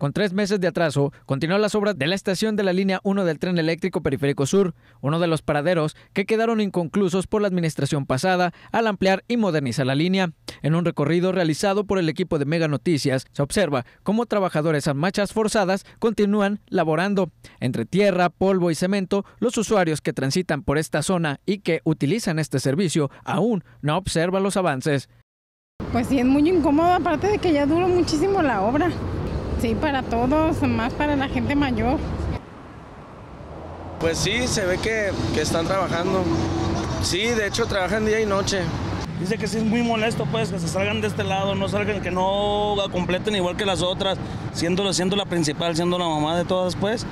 Con tres meses de atraso, continuó las obras de la estación de la línea 1 del tren eléctrico Periférico Sur, uno de los paraderos que quedaron inconclusos por la administración pasada al ampliar y modernizar la línea. En un recorrido realizado por el equipo de Mega Noticias, se observa cómo trabajadores a machas forzadas continúan laborando. Entre tierra, polvo y cemento, los usuarios que transitan por esta zona y que utilizan este servicio aún no observan los avances. Pues sí, es muy incómodo, aparte de que ya duró muchísimo la obra. Sí, para todos, más para la gente mayor. Pues sí, se ve que, están trabajando. Sí, de hecho trabajan día y noche. Dice que sí es muy molesto, pues, que se salgan de este lado, no salgan, que no completen igual que las otras, siendo, siendo la principal, siendo la mamá de todas, pues,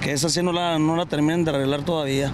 que esa sí no la terminen de arreglar todavía.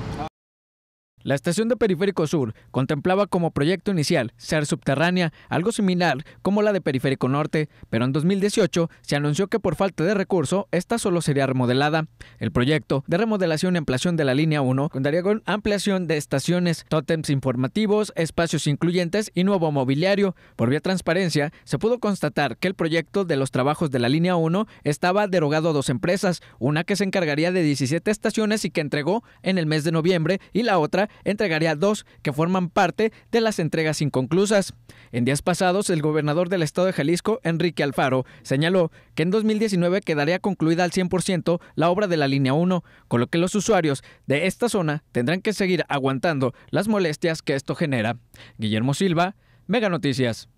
La estación de Periférico Sur contemplaba como proyecto inicial ser subterránea, algo similar como la de Periférico Norte, pero en 2018 se anunció que por falta de recurso esta solo sería remodelada. El proyecto de remodelación y ampliación de la línea 1 contaría con ampliación de estaciones, tótems informativos, espacios incluyentes y nuevo mobiliario. Por vía transparencia, se pudo constatar que el proyecto de los trabajos de la línea 1 estaba derogado a dos empresas, una que se encargaría de 17 estaciones y que entregó en el mes de noviembre y la otra entregaría dos que forman parte de las entregas inconclusas. En días pasados, el gobernador del estado de Jalisco, Enrique Alfaro, señaló que en 2019 quedaría concluida al 100% la obra de la línea 1, con lo que los usuarios de esta zona tendrán que seguir aguantando las molestias que esto genera. Guillermo Silva, Mega Noticias.